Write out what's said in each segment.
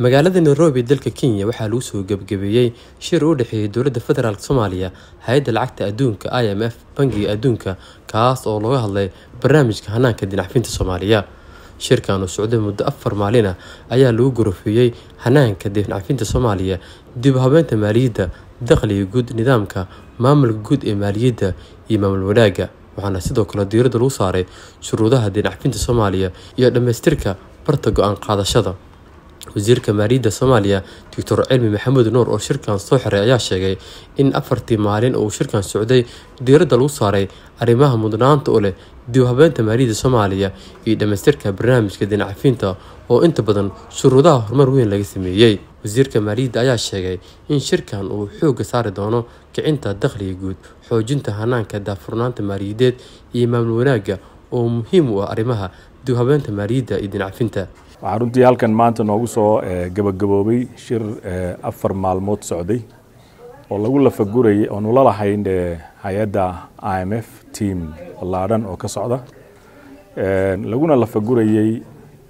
magaalada nairobi dalka kenya waxaa lagu soo gebgabeeyey shir u dhexeeyey dowladda federaalk soomaaliya hay-adda lacagta adduunka i m f bangiga adduunka kaas oo looga hadlay barnaamijka hanaanka dinacfinta soomaaliya shirkan oo socday muddo afar maalin ah ayaa lagu gorofeeyey hanaanka dinacfinta soomaaliya dib habeynta maaliyadda dakhliga guud nidaamka maamulka guud ee maaliyadda iyo maamul wanaagga waxaana sidoo kale diiradda lagu saaray shuruudaha dinacfinta soomaaliya iyo dhammaystirka barta go-aan qaadashada wasiirka maariidda soomaaliya doctor cilmi maxamuud nuur oo shirkan soo xiray ayaa sheegay in afartii maalin uu shirkan socday diiradda lagu saaray arrimaha mudnaanta u leh diiwahabeynta maariidda soomaaliya iyo dhammaystirka barnaamijka dinacafiinta oo inta badan shuruudaha horumar weyn laga sameeyey wasiirka maariidda ayaa sheegay in shirkan uu xoogga saari doono kicinta dakhliga guud xoojinta hanaanka daafurnaanta maaliyadeed iyo maamul wanaagga oo muhiim u ah arrimaha habeynta maaliyadda iyo dinacafinta waxaa runtii halkan maanta noogu soo eh, gabagaboobay shir eh, afar maalmood socday oo lagu lafagurayay oonu la lahayn eh, hay-adda i m f team ballaadhan oo ka socda laguna lafagurayay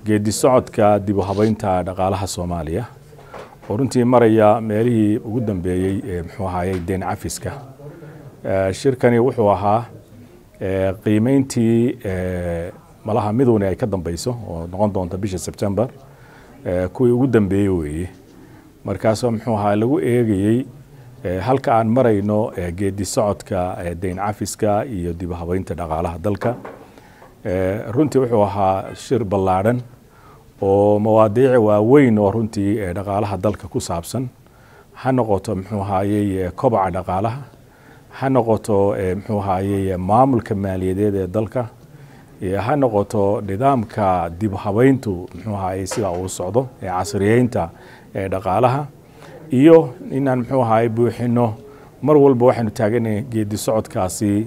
geedi socodka dib u habeynta dhaqaalaha soomaaliya oo runtii maraya meelihii ugu dambeeyey muxuu ahaaye deen cafiska shirkani wuxuu ahaa qiimeyntii malaha miduni ay ka dambayso oo noqon doonta bisha sebtembar kuwii ugu dambeeyey weeye markaasoo muxuu ahaa lagu eegayey halka aan marayno geedi socodka dayn cafiska iyo dib habeynta dhaqaalaha dalka runtii wuxuu ahaa shir ballaadhan oo mawaadiici waaweyn oo runtii dhaqaalaha dalka ku saabsan ha noqoto muxuu ahaayey kobaca dhaqaalaha ha noqoto muxuu ahaayey maamulka maaliyadeed ee dalka ha noqoto nidaamka dib habeyntu muxuu ahaye sida uu socdo ee casriyeynta ee dhaqaalaha iyo inaan muxuu ahaye buuxino mar walba waxaanu taaganahay geedi socodkaasi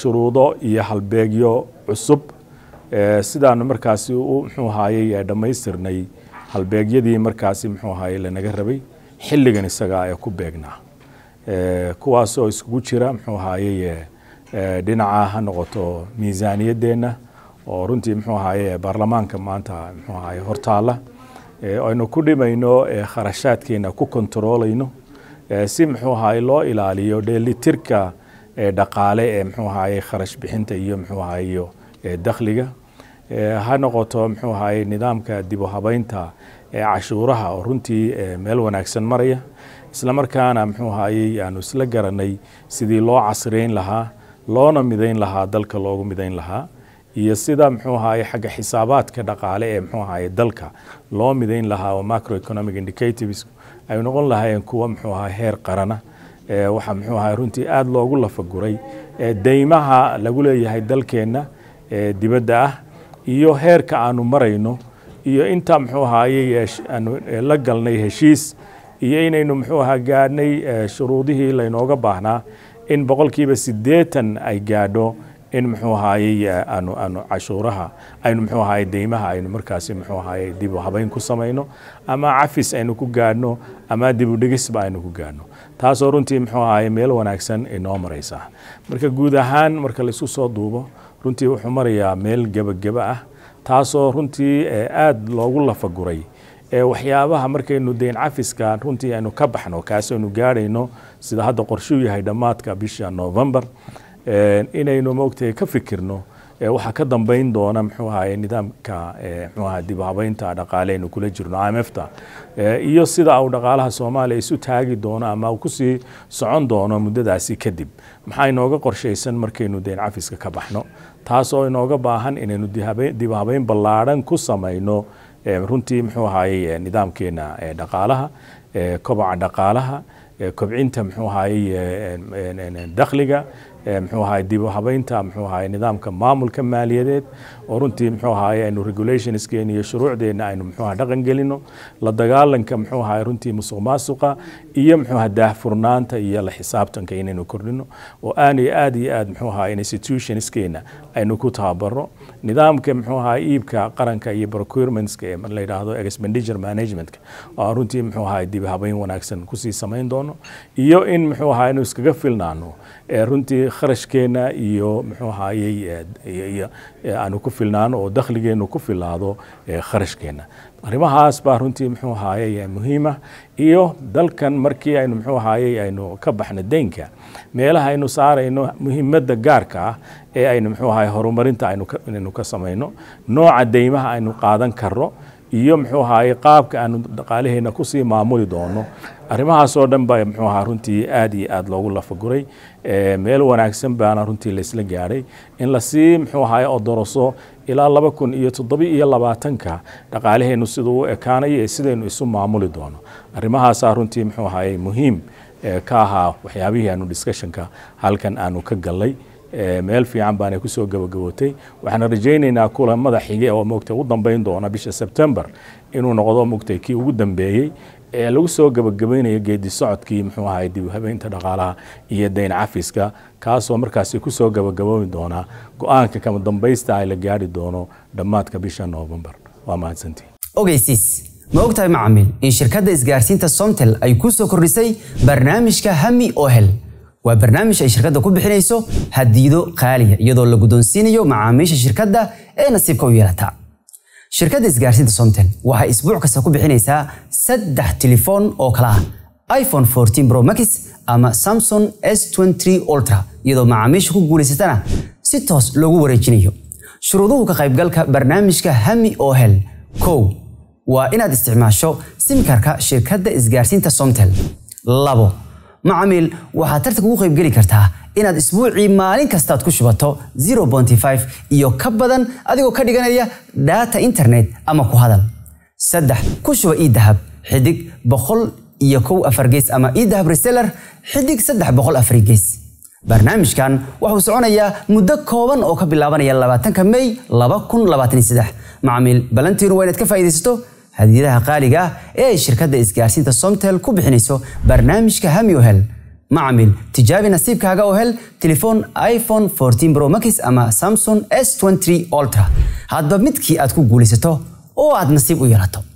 shuruudo iyo halbeegyo cusub sidaanu markaasi u muxuu ahayey dhammaystirnay halbeegyadii markaasi muxuu ahaye lanaga rabay xilligan isagaa ee ku beegnaa kuwaasoo iskugu jira muxuu ahayey Eh, dhinaca ha noqoto miisaaniyadeenna oo runtii muxuu ahaaye baarlamaanka maanta muxuu ahaaye hortaala eh, aynu ku dhimayno eh, kharashaadkeena ku kontaroolayno si muxuu ahaaye loo ilaaliyo dheelitirka dhaqaale ee muxuu ahaaye kharash bixinta iyo muxuu ahaayo dakhliga ha noqoto muxuu ahaaye nidaamka dib u habeynta cashuuraha oo runtii meel wanaagsan maraya isla markaana muxuu ahaaye aanu isla garanay sidii loo casriyeyn lahaa loona midayn lahaa dalka loogu midayn lahaa iyo sida muxuu ahaye xagga xisaabaadka dhaqaale ee muxuu ahaye dalka loo midayn lahaa oo macroeconomic indicatives ay noqon lahaayeen kuwa muxuu ahaye heer qarana waxaa muxuu ahaye runtii aada loogu lafaguray deymaha lagu leeyahay dalkeenna dibadda ah iyo heerka aanu marayno iyo inta muxuu ahaye la galnay heshiis iyo inaynu muxuu ahaa gaadhnay shuruudihii laynooga baahnaa in boqolkiiba siddeetan ay gaadho in muxuu ahaayey aanu aanu cashuuraha aynu muxuu ahaayey deymaha aynu markaasi muxuu ahaayey dib u habayn ku samayno ama cafis aynu ku gaadhno ama dib u dhigisba aynu ku gaadhno taasoo runtii muxuu ahaayey meel wanaagsan inoo maraysa marka guud ahaan marka laisku soo duubo runtii wuxuu marayaa meel gebageba ah taasoo runtii eh, aada loogu lafaguray waxyaabaha markaynu deyn cafiskan runtii aynu ka baxno kaasaynu gaarayno sida hadda qorshuu yahay dhammaadka bisha novembar inaynu maogtahay ka fikirno waxaa ka dambayn doona mxuu ahaye nidaamka mxuaha dibhabaynta dhaqaale aynu kula jirno imfta iyo sida uu dhaqaalaha soomaaliya isu taagi doono ama kusii socon doono muddadaasi kadib maxaa inooga qorshaysan markaynu deyn cafiska ka baxno taasoo inooga baahan inaynu dibhabayn ballaadhan ku samayno runtii muxuu ahaayey nidaamkeena dhaqaalaha kobaca dhaqaalaha kobcinta muxuu ahaayey dakhliga mxuu ahay dib u habeynta mxuu ahay nidaamka maamulka maaliyadeed oo runtii mxuu ahay aynu regulationskeena iyo shuruucdeenna aynu mxuu ahay dhaqan la dagaalanka mxuu ahay runtii musuq maasuqa iyo mxuu ahay daahfurnaanta iyo la xisaabtanka inaynu kordhino oo aan iyo aad iyo aad mxuu ahay institutionskeena aynu ku tababaro nidaamka mxuu ahay iibka qaranka iyo procurementska ee la yidhaahdo expenditure managementka oo aan runtii mxuu ahay dib habeyn wanaagsan kusii samayn doono iyo in mxuu ahay aynu iskaga filnaano runtii kharashkeena iyo muxuu ahaayey eh, eh, aanu ku filnaano oo dakhligeenu ku filaado eh, kharashkeena arrimahaas baa runtii muxuu ahaayey muhiima iyo dalkan markii aynu muxuu ahaayey aynu ka baxno deynka meelaha aynu saarayno muhiimadda gaarka ah ee aynu muxuu ahaayey horumarinta aynu ka samayno nooca deymaha aynu qaadan karno iyo muxuu ahaay qaabka aanu dhaqaalaheena kusii maamuli doono arrimahaasoo dhan ba muxuu ahaa runtii aad iyo aad loogu lafaguray meel wanaagsan baana runtii laysla gaadhay in lasii muxuu ahaay odoroso ilaa laba kun iyo toddoba iyo labaatanka dhaqaalaheenu siduu u ekaanayo ee sidaynu isu maamuli doono arrimahaasaa runtii muxuu ahaay muhiim ka ahaa waxyaabihii aanu discussionka halkan aanu ka gallay meel fiican baana kusoo gabagabootay waxaan rajaynaynaa kulamada xige oo mogtay ugu dambeyn doona bisha sebtembar inuu noqdo mogtay kii ugu dambeeyey ee lagu soo gabagabaynayo geedi socodkii muxuu ahay dib habeynta dhaqaalaha iyo dayn cafiska kaasoo markaasi ku soo gabagaboobi doona go-aanka kama dambaysta ay la gaari doono dhammaadka bisha noofembar waa mahadsantii ogeysiis ma ogtahay macamiil in shirkadda isgaarsiinta somtel ay ku soo kordhisay barnaamijka hami oo hel waa barnaamij ay shirkadda ku bixinayso hadiido qaaliya ah, iyadoo la guddoonsiinayo macaamiisha shirkadda ee nasiibka u yeelata shirkadda isgaarsiinta somtel waxay isbuuc kasta ku bixinaysaa saddex telefoon oo kala ah iphone 14 pro max ama samson s23 ultra iyadoo macaamiisha ku guulaysatana si toos loogu wareejinayo shuruuduhu ka qaybgalka barnaamijka hami oo hel kow waa inaad isticmaasho simkarka shirkadda isgaarsiinta somtel labo macmiil waxaad tartan ugu qaybgeli kartaa inaad isbuucii maalin kastaad ku shubato iyo ka badan adigoo ka dhiganaya daata internet ama ku hadal saddex ku shuba idahab xidig boqol iyo kow afar gees ama idahab reseller xidig saddex afar gees barnaamijkan wuxuu soconayaa muddo kooban oo ka bilaabanaya labaatanka may laba kun labaatan macmiil balantiinu waa inaad ka faa'iidaysato hadiyadaha qaaliga ah ee ay shirkadda isgaarsiinta somtel ku bixinayso barnaamijka hami ohel macamil tijaabi nasiibkaaga oo hel telefoon iphone 14 bromax ama samsung s ultra hadba midkii aad ku guulaysato oo aad nasiib u yeelato